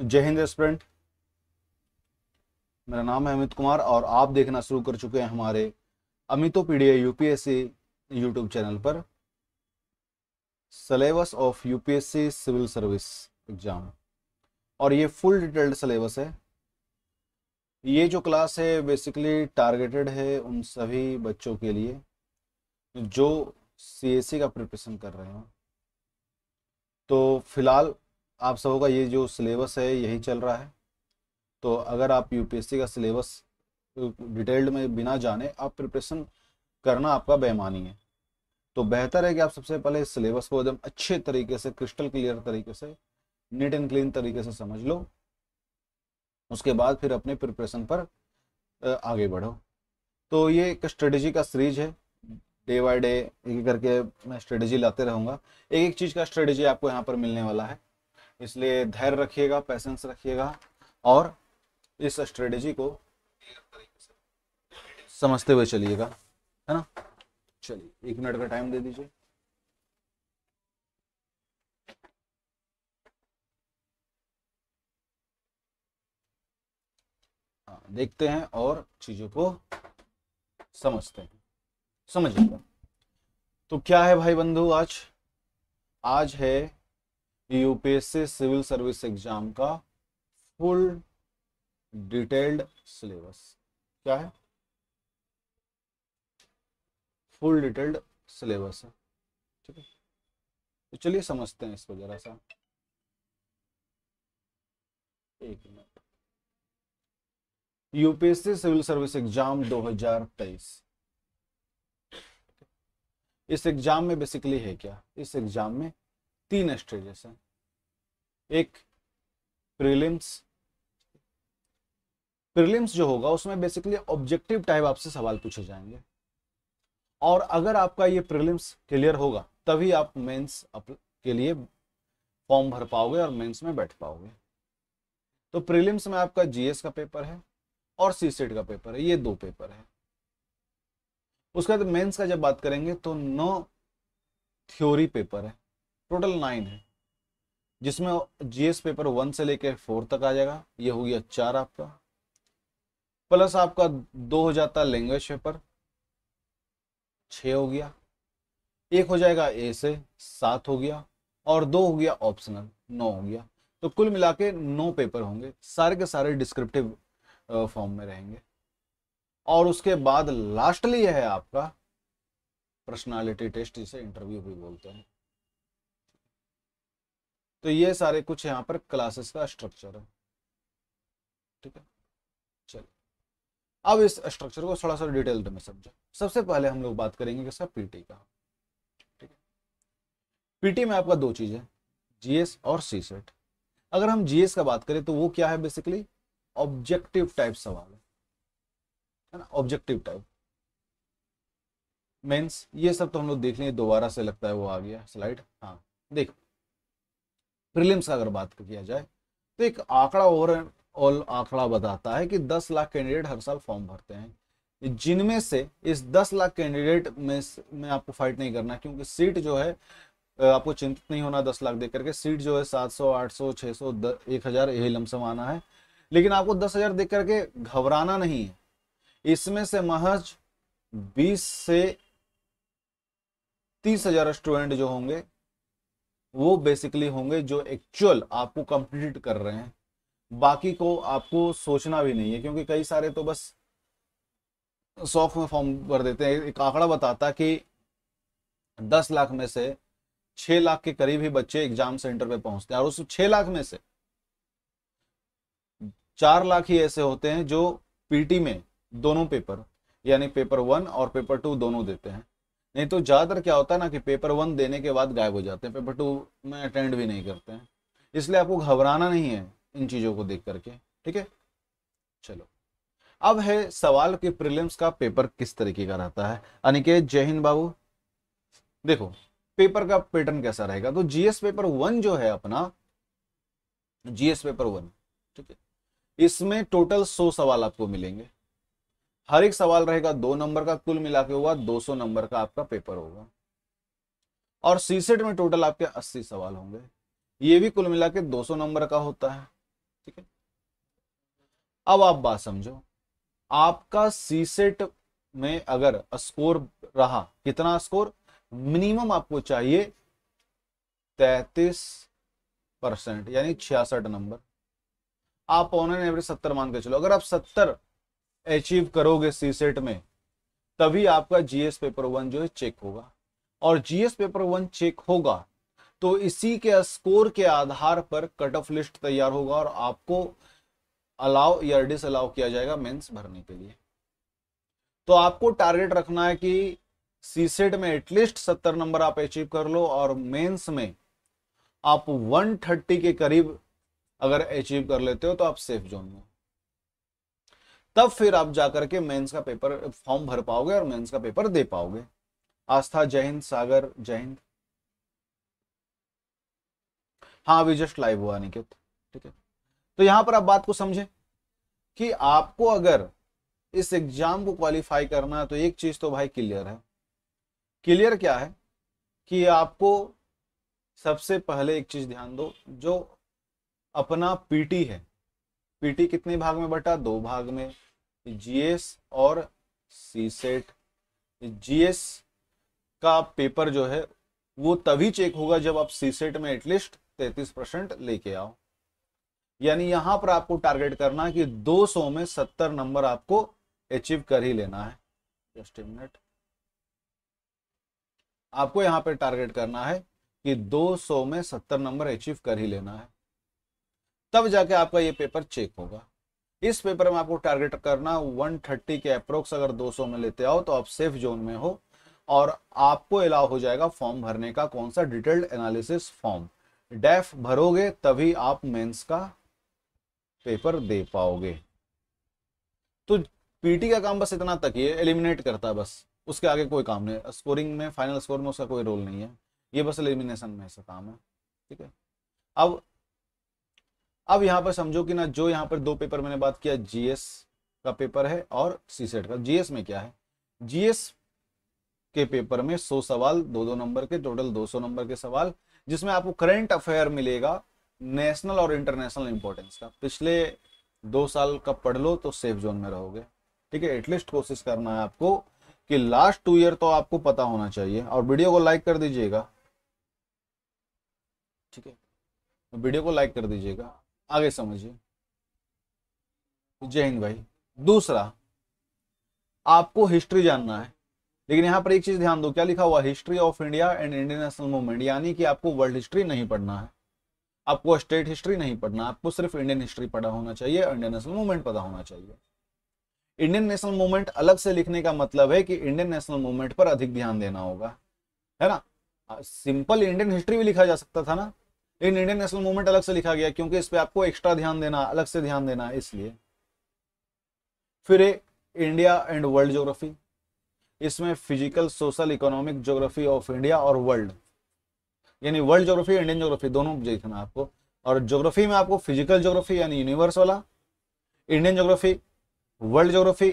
जय हिंद स्टूडेंट मेरा नाम है अमित कुमार और आप देखना शुरू कर चुके हैं हमारे अमितोपीडिया यूपीएससी यूट्यूब चैनल पर syllabus of UPSC civil service exam और ये फुल डिटेल्ड सिलेबस है ये जो क्लास है बेसिकली टारगेटेड है उन सभी बच्चों के लिए जो सीएससी e का प्रिपरेशन कर रहे हो तो फिलहाल आप सबों का ये जो सिलेबस है यही चल रहा है तो अगर आप यूपीएससी का सिलेबस डिटेल्ड में बिना जाने आप प्रिपरेशन करना आपका बेमानी है तो बेहतर है कि आप सबसे पहले इस सिलेबस को एकदम अच्छे तरीके से क्रिस्टल क्लियर तरीके से नीट एंड क्लीन तरीके से समझ लो उसके बाद फिर अपने प्रिपरेशन पर आगे बढ़ो तो ये एक स्ट्रेटेजी का सीरीज है डे बाय डे एक करके मैं स्ट्रेटेजी लाते रहूँगा एक एक चीज़ का स्ट्रेटेजी आपको यहाँ पर मिलने वाला है इसलिए धैर्य रखिएगा पैसेंस रखिएगा और इस स्ट्रेटेजी को समझते हुए चलिएगा है ना चलिए एक मिनट का टाइम दे दीजिए हाँ, देखते हैं और चीजों को समझते हैं समझिएगा तो क्या है भाई बंधु आज आज है यूपीएससी सिविल सर्विस एग्जाम का फुल डिटेल्ड सिलेबस क्या है फुल डिटेल्ड सिलेबस है ठीक है तो चलिए समझते हैं इसको जरा सा एक minute UPSC civil service exam 2023 इस एग्जाम में बेसिकली है क्या इस एग्जाम में तीन स्टेजेस हैं एक प्रीलिम्स प्रीलिम्स जो होगा उसमें बेसिकली ऑब्जेक्टिव टाइप आपसे सवाल पूछे जाएंगे और अगर आपका ये प्रीलिम्स क्लियर होगा तभी आप मेंस के लिए फॉर्म भर पाओगे और मेंस में बैठ पाओगे तो प्रीलिम्स में आपका जीएस का पेपर है और सी सेट e का पेपर है ये दो पेपर है उसके बाद मेंस का जब बात करेंगे तो नौ थ्योरी पेपर है टोटल नाइन है जिसमें जीएस पेपर वन से लेकर फोर तक आ जाएगा ये हो गया चार आपका प्लस आपका दो हो जाता है लैंग्वेज पेपर छ हो गया एक हो जाएगा ए से सात हो गया और दो हो गया ऑप्शनल नौ हो गया तो कुल मिला के नौ पेपर होंगे सारे के सारे डिस्क्रिप्टिव फॉर्म में रहेंगे और उसके बाद लास्टली है आपका पर्सनालिटी टेस्ट जिसे इंटरव्यू भी बोलते हैं तो ये सारे कुछ यहाँ पर क्लासेस का स्ट्रक्चर है ठीक है चलिए अब इस स्ट्रक्चर को थोड़ा सा डिटेल में समझो सबसे पहले हम लोग बात करेंगे किसका पीटी का ठीक है पीटी में आपका दो चीज़ है जीएस और सी सेट अगर हम जीएस का बात करें तो वो क्या है बेसिकली ऑब्जेक्टिव टाइप सवाल है ना ऑब्जेक्टिव टाइप मेंस ये सब तो हम लोग देख लेंगे दोबारा से लगता है वो आ गया स्लाइड हाँ देखो प्रीलिम्स अगर बात किया जाए तो एक आंकड़ा ओवर ऑल आंकड़ा बताता है कि 10 लाख कैंडिडेट हर साल फॉर्म भरते हैं जिनमें से इस 10 लाख कैंडिडेट में में आपको फाइट नहीं करना क्योंकि सीट जो है आपको चिंतित नहीं होना दस लाख देख करके सीट जो है सात सौ आठ सौ छह सौ एक हज़ार यही लमसम आना है लेकिन आपको दस हज़ार देख करके घबराना नहीं है इसमें से महज बीस से तीस हज़ार स्टूडेंट जो होंगे वो बेसिकली होंगे जो एक्चुअल आपको कंप्लीट कर रहे हैं बाकी को आपको सोचना भी नहीं है क्योंकि कई सारे तो बस शौक में फॉर्म भर देते हैं एक आंकड़ा बताता कि दस लाख में से छह लाख के करीब ही बच्चे एग्जाम सेंटर पे पहुंचते हैं और उस छह लाख में से चार लाख ही ऐसे होते हैं जो पीटी में दोनों पेपर यानी पेपर वन और पेपर टू दोनों देते हैं नहीं तो ज़्यादातर क्या होता है ना कि पेपर वन देने के बाद गायब हो जाते हैं पेपर टू में अटेंड भी नहीं करते हैं इसलिए आपको घबराना नहीं है इन चीज़ों को देख करके ठीक है चलो अब है सवाल कि प्रीलिम्स का पेपर किस तरीके का रहता है अनिकेत जय हिंद बाबू देखो पेपर का पैटर्न कैसा रहेगा तो जीएस पेपर वन जो है अपना जीएस पेपर वन ठीक है इसमें टोटल सौ सवाल आपको मिलेंगे हर एक सवाल रहेगा दो नंबर का कुल मिला के हुआ 200 नंबर का आपका पेपर होगा और सी सेट में टोटल आपके 80 सवाल होंगे ये भी कुल मिला के सौ नंबर का होता है ठीक है अब आप बात समझो आपका सी सेट में अगर स्कोर रहा कितना स्कोर मिनिमम आपको चाहिए तैतीस परसेंट यानी छियासठ नंबर आप ऑन एन एवरेज सत्तर मान के चलो अगर आप सत्तर अचीव करोगे सी सेट में तभी आपका जीएस पेपर वन जो है चेक होगा और जीएस पेपर वन चेक होगा तो इसी के स्कोर के आधार पर कट ऑफ लिस्ट तैयार होगा और आपको अलाउ या डिस अलाउ किया जाएगा मेंस भरने के लिए तो आपको टारगेट रखना है कि सी सेट में एटलीस्ट सत्तर नंबर आप अचीव कर लो और मेंस में आप 130 के करीब अगर अचीव कर लेते हो तो आप सेफ जोन में तब फिर आप जाकर के मेंस का पेपर फॉर्म भर पाओगे और मेंस का पेपर दे पाओगे आस्था जय हिंद सागर जय हिंद हाँ अभी जस्ट लाइव हुआ निकेत ठीक है तो यहां पर आप बात को समझे कि आपको अगर इस एग्जाम को क्वालिफाई करना है तो एक चीज तो भाई क्लियर है क्लियर क्या है कि आपको सबसे पहले एक चीज ध्यान दो जो अपना पीटी है पीटी कितने भाग में बटा दो भाग में जीएस और सी सेट जीएस का पेपर जो है वो तभी चेक होगा जब आप सी सेट में एटलीस्ट तैतीस परसेंट लेके आओ यानी यहां पर आपको टारगेट करना कि 200 में 70 नंबर आपको अचीव कर ही लेना है जस्ट मिनट आपको यहां पर टारगेट करना है कि 200 में 70 नंबर अचीव कर ही लेना है तब जाके आपका ये पेपर चेक होगा इस पेपर में आपको टारगेट करना 130 के अप्रोक्स अगर 200 में लेते आओ तो आप सेफ जोन में हो और आपको अलाव हो जाएगा फॉर्म भरने का कौन सा डिटेल्ड एनालिसिस फॉर्म डेफ भरोगे तभी आप मेंस का पेपर दे पाओगे तो पीटी का काम बस इतना तक ही है एलिमिनेट करता है बस उसके आगे कोई काम नहीं स्कोरिंग में फाइनल स्कोर में उसका कोई रोल नहीं है ये बस एलिमिनेशन में ऐसा काम है ठीक है अब अब यहां पर समझो कि ना जो यहाँ पर दो पेपर मैंने बात किया जीएस का पेपर है और सी सेट का जीएस में क्या है जीएस के पेपर में 100 सवाल दो दो नंबर के टोटल 200 नंबर के सवाल जिसमें आपको करंट अफेयर मिलेगा नेशनल और इंटरनेशनल इंपॉर्टेंस का पिछले दो साल का पढ़ लो तो सेफ जोन में रहोगे ठीक है एटलीस्ट कोशिश करना है आपको कि लास्ट टू ईयर तो आपको पता होना चाहिए और वीडियो को लाइक कर दीजिएगा ठीक है वीडियो को लाइक कर दीजिएगा आगे समझिए जय हिंद भाई दूसरा आपको हिस्ट्री जानना है लेकिन यहाँ पर एक चीज ध्यान दो क्या लिखा हुआ history of India and Indian national movement यानी कि आपको वर्ल्ड हिस्ट्री नहीं पढ़ना है आपको स्टेट हिस्ट्री नहीं पढ़ना आपको सिर्फ इंडियन हिस्ट्री पढ़ा होना चाहिए और इंडियन नेशनल मूवमेंट पता होना चाहिए इंडियन नेशनल मूवमेंट अलग से लिखने का मतलब है कि इंडियन नेशनल मूवमेंट पर अधिक ध्यान देना होगा है ना सिंपल इंडियन हिस्ट्री भी लिखा जा सकता था ना लेकिन इंडियन नेशनल मूवमेंट अलग से लिखा गया क्योंकि इस पर आपको एक्स्ट्रा ध्यान देना अलग से ध्यान देना इसलिए फिर इंडिया एंड वर्ल्ड ज्योग्राफी इसमें physical social economic geography of India और वर्ल्ड यानी वर्ल्ड ज्योग्राफी इंडियन ज्योग्राफी दोनों देखना आपको और ज्योग्राफी में आपको फिजिकल ज्योग्राफी यानी यूनिवर्स वाला Indian geography world geography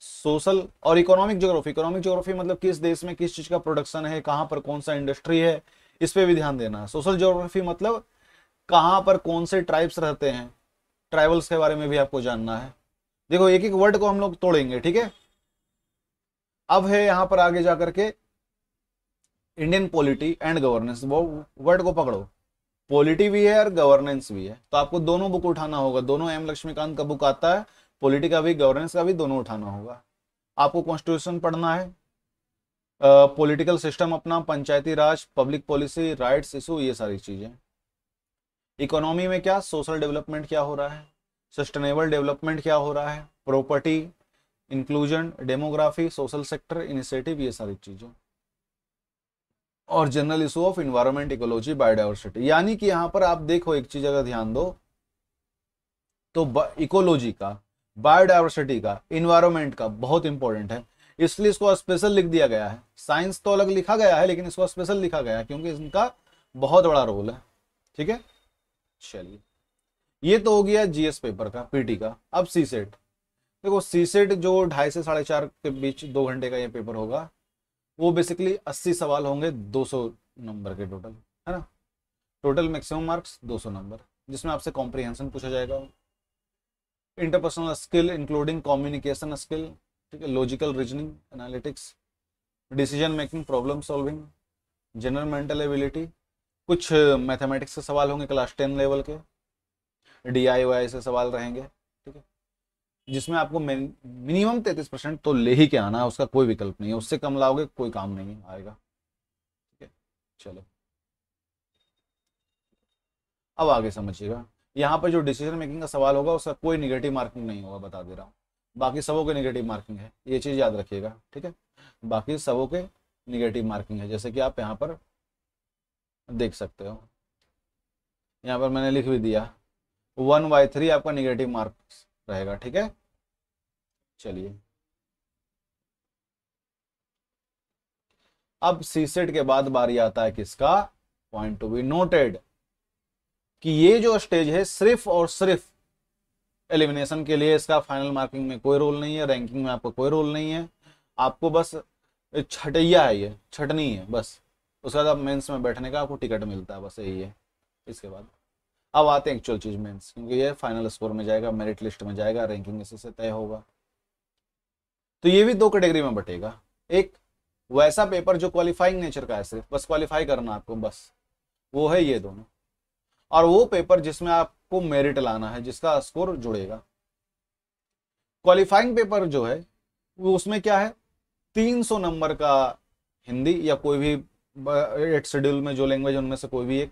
social और इकोनॉमिक ज्योग्राफी इकोनॉमिक ज्योग्राफी मतलब किस देश में किस चीज का प्रोडक्शन है कहां पर कौन सा इंडस्ट्री है इस पर भी ध्यान देना सोशल जोग्राफी मतलब कहाँ पर कौन से ट्राइब्स रहते हैं ट्राइबल्स के बारे में भी आपको जानना है देखो एक एक वर्ड को हम लोग तोड़ेंगे ठीक है अब है यहां पर आगे जाकर के इंडियन पॉलिटी एंड गवर्नेंस वो वर्ड को पकड़ो पॉलिटी भी है और गवर्नेंस भी है तो आपको दोनों बुक उठाना होगा दोनों एम लक्ष्मीकांत का बुक आता है पॉलिटी का भी गवर्नेंस का भी दोनों उठाना होगा आपको कॉन्स्टिट्यूशन पढ़ना है पॉलिटिकल सिस्टम अपना Panchayati Raj public policy rights issue ये सारी चीज़ें इकोनॉमी में क्या सोशल डेवलपमेंट क्या हो रहा है सस्टेनेबल डेवलपमेंट क्या हो रहा है property inclusion demography social sector initiative ये सारी चीज़ें और general issue of environment ecology biodiversity यानी कि यहां पर आप देखो एक चीज़ अगर ध्यान दो तो इकोलॉजी का बायोडाइवर्सिटी का इन्वायरमेंट का बहुत इंपॉर्टेंट है इसलिए इसको स्पेशल लिख दिया गया है साइंस तो अलग लिखा गया है लेकिन इसको स्पेशल लिखा गया है क्योंकि इनका बहुत बड़ा रोल है ठीक है चलिए ये तो हो गया जीएस पेपर का पीटी का अब सी सेट देखो सी सेट जो ढाई से साढ़े चार के बीच दो घंटे का ये पेपर होगा वो बेसिकली अस्सी सवाल होंगे दो सौ नंबर के टोटल है ना टोटल मैक्सिमम मार्क्स दो सौ नंबर जिसमें आपसे कॉम्प्रीहेंशन पूछा जाएगा interpersonal skill including communication skill ठीक है logical reasoning analytics decision making problem solving general mental ability कुछ मैथमेटिक्स के सवाल होंगे क्लास टेन लेवल के डी आई से सवाल रहेंगे ठीक है जिसमें आपको मिनिमम तैतीस परसेंट तो ले ही के आना है उसका कोई विकल्प नहीं है उससे कम लाओगे कोई काम नहीं आएगा ठीक है चलो अब आगे समझिएगा यहाँ पर जो डिसीजन मेकिंग का सवाल होगा उसका कोई निगेटिव मार्किंग नहीं होगा बता दे रहा हूँ बाकी सबों के निगेटिव मार्किंग है ये चीज़ याद रखिएगा ठीक है बाकी सबों के निगेटिव मार्किंग है जैसे कि आप यहाँ पर देख सकते हो यहाँ पर मैंने लिख भी दिया वन बाई थ्री आपका निगेटिव मार्क रहेगा ठीक है चलिए अब सीसेट के बाद बारी आता है किसका पॉइंट टू बी नोटेड कि ये जो स्टेज है सिर्फ और सिर्फ एलिमिनेशन के लिए इसका फाइनल मार्किंग में कोई रोल नहीं है रैंकिंग में आपको कोई रोल नहीं है आपको बस छटैया है ये छटनी है बस उसके बाद आप मेंस में बैठने का आपको टिकट मिलता है बस यही है इसके बाद अब आते हैं एक्चुअल चीज़ मेंस क्योंकि ये फाइनल स्कोर में जाएगा मेरिट लिस्ट में जाएगा रैंकिंग इसी से तय होगा तो ये भी दो कैटेगरी में बटेगा एक वैसा पेपर जो क्वालिफाइंग नेचर का है सिर्फ बस क्वालिफाई करना आपको बस वो है ये दोनों और वो पेपर जिसमें आप को मेरिट लाना है जिसका स्कोर जुड़ेगा क्वालिफाइंग पेपर जो है वो उसमें क्या है 300 नंबर का हिंदी या कोई भी एट शेड्यूल में जो लैंग्वेज उनमें से कोई भी एक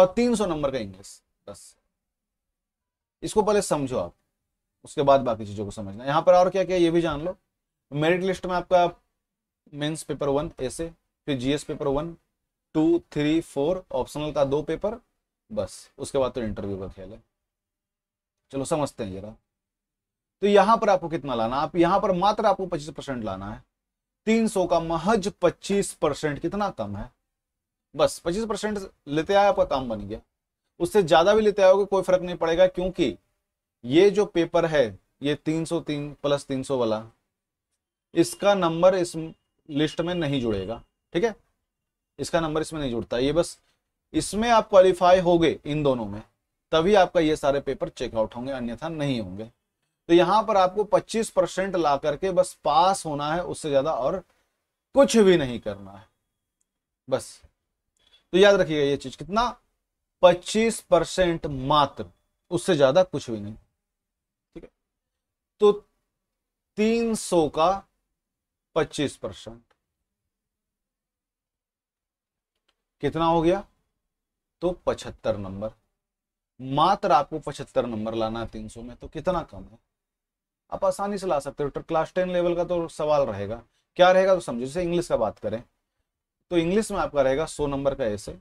और 300 नंबर का इंग्लिश बस इसको पहले समझो आप उसके बाद बाकी चीज़ों को समझना यहां पर और क्या क्या ये भी जान लो मेरिट लिस्ट में आपका मेंस पेपर वन ऐसे फिर GS paper one two three four optional का दो पेपर बस उसके बाद तो इंटरव्यू का खेल है चलो समझते हैं जरा तो यहां पर आपको कितना लाना आप यहां पर मात्र आपको पच्चीस परसेंट लाना है तीन सौ का महज पच्चीस परसेंट कितना कम है बस पच्चीस परसेंट लेते आए आपका काम बन गया उससे ज्यादा भी लेते आओगे कोई फर्क नहीं पड़ेगा क्योंकि ये जो पेपर है ये तीन सौ तीन प्लस तीन सौ वाला इसका नंबर इस लिस्ट में नहीं जुड़ेगा ठीक है इसका नंबर इसमें नहीं जुड़ता ये बस इसमें आप क्वालिफाई हो गए इन दोनों में तभी आपका ये सारे पेपर चेकआउट होंगे अन्यथा नहीं होंगे तो यहां पर आपको 25 परसेंट ला करके बस पास होना है उससे ज्यादा और कुछ भी नहीं करना है बस तो याद रखिएगा ये चीज कितना 25 परसेंट मात्र उससे ज्यादा कुछ भी नहीं ठीक है तो 300 का 25 परसेंट कितना हो गया तो पचहत्तर नंबर मात्र आपको पचहत्तर नंबर लाना है तीन सौ में तो कितना कम है आप आसानी से ला सकते हो तो क्लास टेन लेवल का तो सवाल रहेगा क्या रहेगा तो समझो जैसे इंग्लिश का बात करें तो इंग्लिश में आपका रहेगा सौ नंबर का ऐसे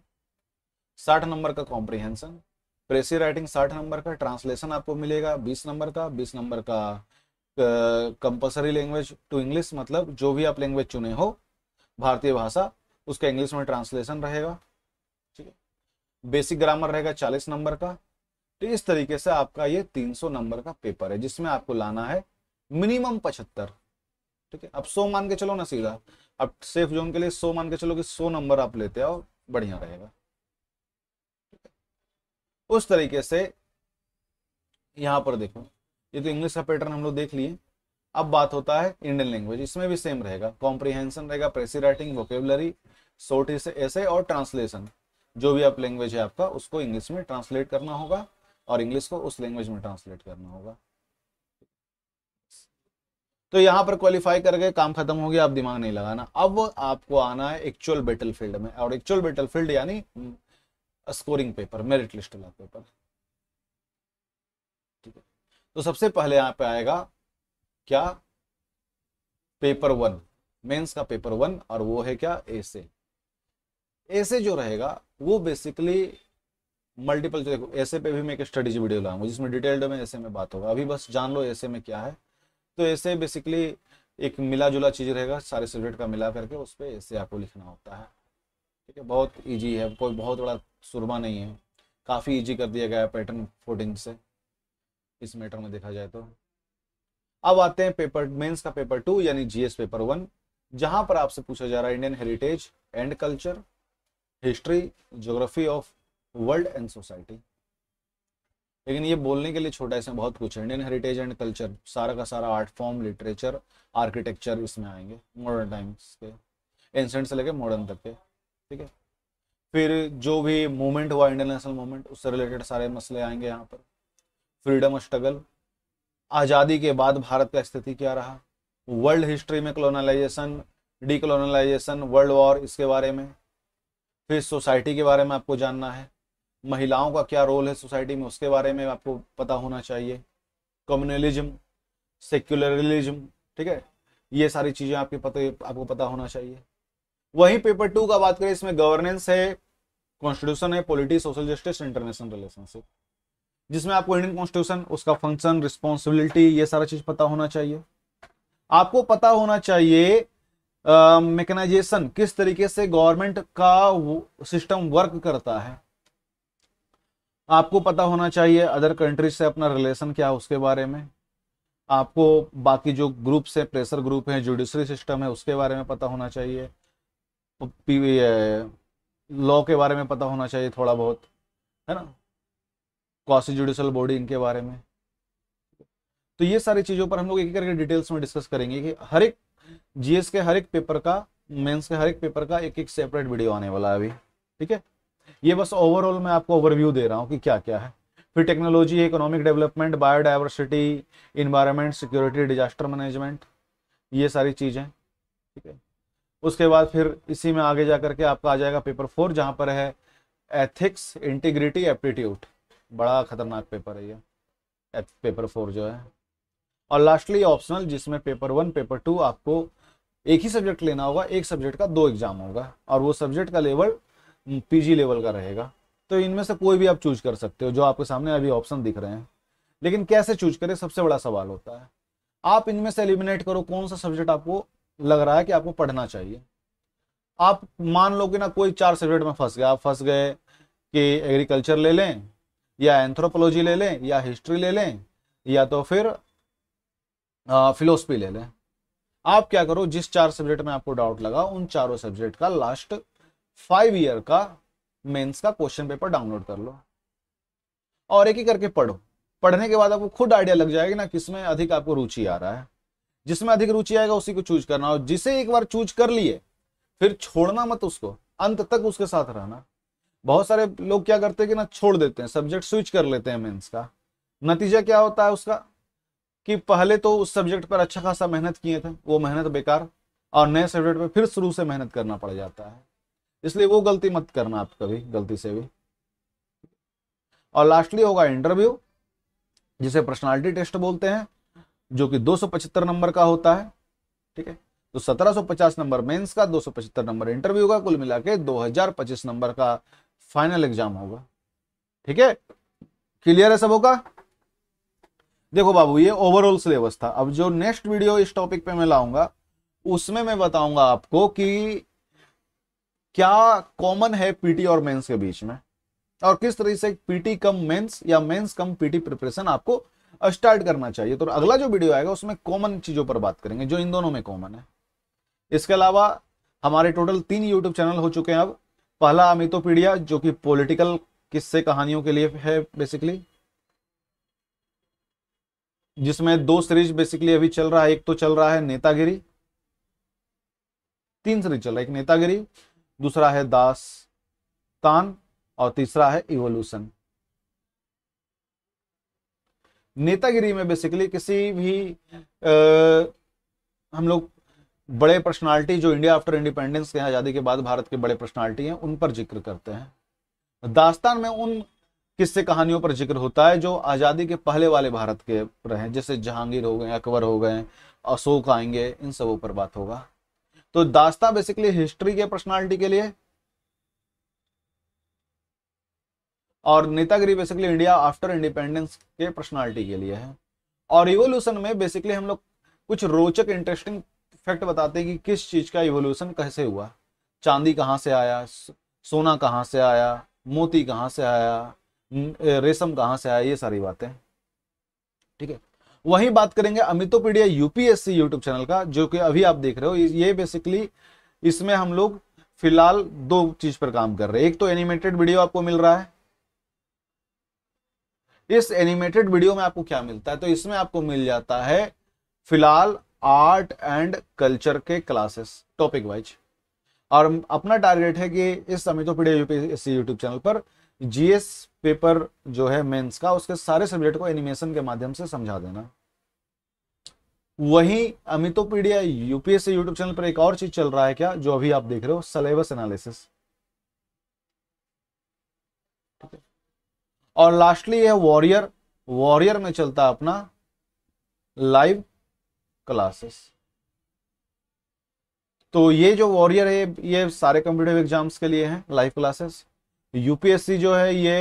साठ नंबर का कॉम्प्रिहेंशन प्रेसी राइटिंग साठ नंबर का ट्रांसलेशन आपको मिलेगा बीस नंबर का बीस नंबर का कंपल्सरी लैंग्वेज टू इंग्लिश मतलब जो भी आप लैंग्वेज चुने हो भारतीय भाषा उसका इंग्लिश में ट्रांसलेशन रहेगा बेसिक ग्रामर रहेगा चालीस नंबर का तो इस तरीके से आपका ये तीन सौ नंबर का पेपर है जिसमें आपको लाना है मिनिमम पचहत्तर ठीक है अब सौ मान के चलो ना सीधा अब सेफ जोन के लिए सौ मान के चलो कि सौ नंबर आप लेते आओ बढ़िया रहेगा उस तरीके से यहां पर देखो ये तो इंग्लिश का पैटर्न हम लोग देख लिए अब बात होता है इंडियन लैंग्वेज इसमें भी सेम रहेगा कॉम्प्रिहेंशन रहेगा प्रेसी राइटिंग वोकेबलरी शोर्ट ऐसे और ट्रांसलेशन जो भी आप लैंग्वेज है आपका उसको इंग्लिश में ट्रांसलेट करना होगा और इंग्लिश को उस लैंग्वेज में ट्रांसलेट करना होगा तो यहां पर क्वालिफाई करके काम खत्म हो गया आप दिमाग नहीं लगाना अब आपको आना है एक्चुअल बैटल फील्ड में और एक्चुअल बैटल फील्ड यानी स्कोरिंग पेपर मेरिट लिस्ट वाला पेपर ठीक है तो सबसे पहले यहां पे आएगा क्या पेपर वन मेंस का पेपर वन और वो है क्या एसे ऐसे जो रहेगा वो बेसिकली मल्टीपल देखो ऐसे पे भी मैं एक स्टडीज वीडियो लाऊंगा जिसमें डिटेल्ड में ऐसे में बात होगा अभी बस जान लो ऐसे में क्या है तो ऐसे बेसिकली एक मिला जुला चीज़ रहेगा सारे सब्जेक्ट का मिला करके उस पर ऐसे आपको लिखना होता है ठीक है बहुत ईजी है कोई बहुत बड़ा सुरमा नहीं है काफ़ी ईजी कर दिया गया है पैटर्न फोर्टीन से इस मैटर में देखा जाए तो अब आते हैं पेपर मेन्स का पेपर टू यानी जीएस पेपर वन जहां पर आपसे पूछा जा रहा है Indian heritage and culture history geography of world and society लेकिन ये बोलने के लिए छोटा इसमें बहुत कुछ है इंडियन हेरिटेज एंड कल्चर सारा का सारा आर्ट फॉर्म लिटरेचर आर्किटेक्चर इसमें आएंगे मॉडर्न टाइम्स के एंसेंट से लेके मॉडर्न तक के ठीक है फिर जो भी मूवमेंट हुआ इंडियन नेशनल मूवमेंट उससे रिलेटेड सारे मसले आएंगे यहाँ पर फ्रीडम स्ट्रगल आज़ादी के बाद भारत का स्थिति क्या रहा वर्ल्ड हिस्ट्री में कलोनालाइजेशन डी वर्ल्ड वॉर इसके बारे में फिर सोसाइटी के बारे में आपको जानना है महिलाओं का क्या रोल है सोसाइटी में उसके बारे में आपको पता होना चाहिए कम्युनलिज्म सेक्युलरिज्म ठीक है ये सारी चीज़ें आपके पता आपको पता होना चाहिए वहीं पेपर टू का बात करें इसमें गवर्नेंस है कॉन्स्टिट्यूशन है politics social justice international relationship जिसमें आपको इंडियन कॉन्स्टिट्यूशन उसका फंक्शन रिस्पॉन्सिबिलिटी ये सारा चीज़ पता होना चाहिए आपको पता होना चाहिए मेकनाइजेशन uh, किस तरीके से गवर्नमेंट का सिस्टम वर्क करता है आपको पता होना चाहिए अदर कंट्रीज से अपना रिलेशन क्या है उसके बारे में आपको बाकी जो ग्रुप से प्रेशर ग्रुप है जुडिशरी सिस्टम है उसके बारे में पता होना चाहिए लॉ के बारे में पता होना चाहिए थोड़ा बहुत है ना कॉसी जुडिशल बॉडी इनके बारे में तो ये सारी चीज़ों पर हम लोग एक करके डिटेल्स में डिस्कस करेंगे कि हर एक जीएस के हर एक पेपर का मेंस के हर एक पेपर का एक एक सेपरेट वीडियो आने वाला है अभी ठीक है ये बस ओवरऑल मैं आपको ओवरव्यू दे रहा हूँ कि क्या क्या है फिर technology economic development biodiversity environment security disaster management ये सारी चीज़ें ठीक है उसके बाद फिर इसी में आगे जा करके आपका आ जाएगा पेपर फोर जहाँ पर है एथिक्स इंटीग्रिटी एप्टीट्यूड बड़ा खतरनाक पेपर है ये पेपर फोर जो है और लास्टली ऑप्शनल जिसमें पेपर वन पेपर टू आपको एक ही सब्जेक्ट लेना होगा एक सब्जेक्ट का दो एग्जाम होगा और वो सब्जेक्ट का लेवल पीजी लेवल का रहेगा तो इनमें से कोई भी आप चूज कर सकते हो जो आपके सामने अभी ऑप्शन दिख रहे हैं लेकिन कैसे चूज करें सबसे बड़ा सवाल होता है आप इनमें से एलिमिनेट करो कौन सा सब्जेक्ट आपको लग रहा है कि आपको पढ़ना चाहिए आप मान लो कि ना कोई चार सब्जेक्ट में फंस गए आप फंस गए कि एग्रीकल्चर ले लें या एंथ्रोपोलॉजी ले लें या हिस्ट्री ले लें या तो फिर फिलोसफी ले लें आप क्या करो जिस चार सब्जेक्ट में आपको डाउट लगा उन चारों सब्जेक्ट का लास्ट फाइव ईयर का मेंस का क्वेश्चन पेपर डाउनलोड कर लो और एक ही करके पढ़ो पढ़ने के बाद आपको खुद आइडिया लग जाएगा ना किसमें अधिक आपको रुचि आ रहा है जिसमें अधिक रुचि आएगा उसी को चूज करना और जिसे एक बार चूज कर लिए फिर छोड़ना मत उसको अंत तक उसके साथ रहना बहुत सारे लोग क्या करते हैं कि ना छोड़ देते हैं सब्जेक्ट स्विच कर लेते हैं मेन्स का नतीजा क्या होता है उसका कि पहले तो उस सब्जेक्ट पर अच्छा खासा मेहनत किए थे वो मेहनत बेकार और नए सब्जेक्ट पर फिर शुरू से मेहनत करना पड़ जाता है इसलिए वो गलती मत करना आप कभी गलती से भी और लास्टली होगा इंटरव्यू जिसे पर्सनालिटी टेस्ट बोलते हैं जो कि 275 नंबर का होता है ठीक है तो 1750 नंबर मेंस का 275 नंबर इंटरव्यू का कुल मिला के 2025 नंबर का फाइनल एग्जाम होगा ठीक है क्लियर है सब होगा देखो बाबू ये ओवरऑल सिलेबस था अब जो नेक्स्ट वीडियो इस टॉपिक पे मैं लाऊंगा उसमें मैं बताऊंगा आपको कि क्या कॉमन है पीटी और मेंस के बीच में और किस तरह से पीटी कम मेंस या मेंस कम पीटी प्रिपरेशन आपको स्टार्ट करना चाहिए तो अगला जो वीडियो आएगा उसमें कॉमन चीजों पर बात करेंगे जो इन दोनों में कॉमन है इसके अलावा हमारे टोटल तीन यूट्यूब चैनल हो चुके हैं अब पहला अमितोपीडिया जो कि पोलिटिकल किस्से कहानियों के लिए है बेसिकली जिसमें दो सीरीज बेसिकली अभी चल रहा है एक तो चल रहा है नेतागिरी तीन सीरीज चल रहा है एक नेतागिरी दूसरा है दास तान और तीसरा है इवोल्यूशन नेतागिरी में बेसिकली किसी भी आ, हम लोग बड़े पर्सनालिटी जो इंडिया आफ्टर इंडिपेंडेंस के आज़ादी के बाद भारत के बड़े पर्सनालिटी हैं उन पर जिक्र करते हैं दास्तान में उन किस्से कहानियों पर जिक्र होता है जो आज़ादी के पहले वाले भारत के रहे जैसे जहांगीर हो गए अकबर हो गए अशोक आएंगे इन सबों पर बात होगा तो दास्ता बेसिकली हिस्ट्री के पर्सनालिटी के लिए और नेतागिरी बेसिकली इंडिया आफ्टर इंडिपेंडेंस के पर्सनालिटी के लिए है और इवोल्यूशन में बेसिकली हम लोग कुछ रोचक इंटरेस्टिंग फैक्ट बताते हैं कि किस चीज़ का इवोल्यूशन कैसे हुआ चांदी कहाँ से आया सोना कहाँ से आया मोती कहाँ से आया रेशम कहाँ से आया ये सारी बातें ठीक है वही बात करेंगे अमितोपीडिया यूपीएससी यूट्यूब चैनल का जो कि अभी आप देख रहे हो ये बेसिकली इसमें हम लोग फिलहाल दो चीज पर काम कर रहे हैं एक तो एनिमेटेड वीडियो आपको मिल रहा है इस एनिमेटेड वीडियो में आपको क्या मिलता है तो इसमें आपको मिल जाता है फिलहाल आर्ट एंड कल्चर के क्लासेस टॉपिक वाइज और अपना टारगेट है कि इस समय तो पीडियो यूपीएससी यूट्यूब चैनल पर जीएस पेपर जो है मेंस का उसके सारे सब्जेक्ट को एनिमेशन के माध्यम से समझा देना वही अमितोपीडिया यूपीएससी यूट्यूब चैनल पर एक और चीज चल रहा है क्या जो अभी आप देख रहे हो सिलेबस एनालिसिस और लास्टली है वॉरियर वॉरियर में चलता अपना लाइव क्लासेस तो ये जो वॉरियर है ये सारे कम्पिटेटिव एग्जाम्स के लिए है लाइव क्लासेस यूपीएससी जो है ये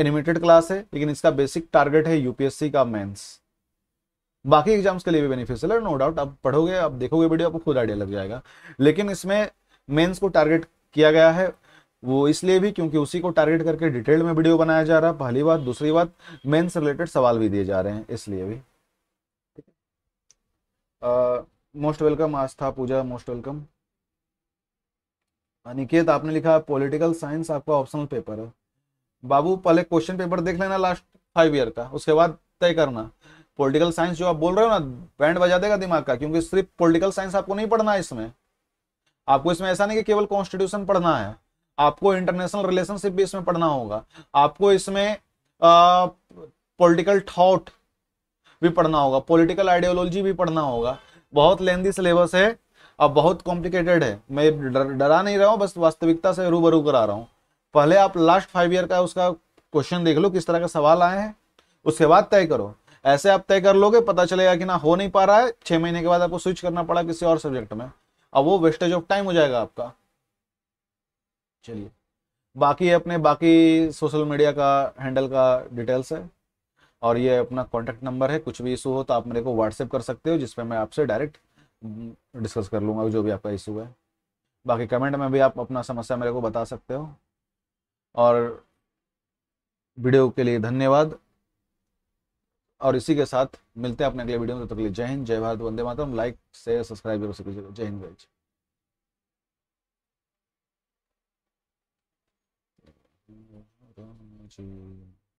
एनिमेटेड क्लास है लेकिन इसका बेसिक टारगेट है यूपीएससी का मेंस बाकी एग्जाम्स के लिए भी बेनिफिशियल है नो डाउट आप पढ़ोगे आप देखोगे वीडियो आपको खुद आइडिया लग जाएगा लेकिन इसमें मेंस को टारगेट किया गया है वो इसलिए भी क्योंकि उसी को टारगेट करके डिटेल में वीडियो बनाया जा रहा है पहली बात दूसरी बात मेन्स रिलेटेड सवाल भी दिए जा रहे हैं इसलिए भी most welcome Aastha Pooja most welcome Aniket आपने लिखा है पॉलिटिकल साइंस आपका ऑप्शनल पेपर है बाबू पहले क्वेश्चन पेपर देख लेना लास्ट फाइव ईयर का उसके बाद तय करना पॉलिटिकल साइंस जो आप बोल रहे हो ना बैंड बजा देगा दिमाग का क्योंकि सिर्फ पॉलिटिकल साइंस आपको नहीं पढ़ना है इसमें आपको इसमें ऐसा नहीं कि केवल कॉन्स्टिट्यूशन पढ़ना है आपको इंटरनेशनल रिलेशनशिप भी इसमें पढ़ना होगा आपको इसमें पोलिटिकल थॉट भी पढ़ना होगा पोलिटिकल आइडियोलॉजी भी पढ़ना होगा बहुत लेंदी सिलेबस है अब बहुत कॉम्प्लिकेटेड है मैं डर डरा नहीं रहा हूँ बस वास्तविकता से रूबरू करा रहा हूँ पहले आप लास्ट फाइव ईयर का उसका क्वेश्चन देख लो किस तरह के सवाल आए हैं उसके बाद तय करो ऐसे आप तय कर लोगे पता चलेगा कि ना हो नहीं पा रहा है छः महीने के बाद आपको स्विच करना पड़ा किसी और सब्जेक्ट में अब वो वेस्टेज ऑफ टाइम हो जाएगा आपका चलिए बाकी अपने बाकी सोशल मीडिया का हैंडल का डिटेल्स है और ये अपना कॉन्टैक्ट नंबर है कुछ भी इशू हो तो आप मेरे को व्हाट्सएप कर सकते हो जिसपे मैं आपसे डायरेक्ट डिस्कस कर लूँगा जो भी आपका इशू है बाकी कमेंट में भी आप अपना समस्या मेरे को बता सकते हो और वीडियो के लिए धन्यवाद और इसी के साथ मिलते हैं अपने अगले वीडियो में तब तक लिए जय हिंद जय भारत वंदे मातरम लाइक शेयर सब्सक्राइब जरूर से कीजिएगा जय हिंद जय जी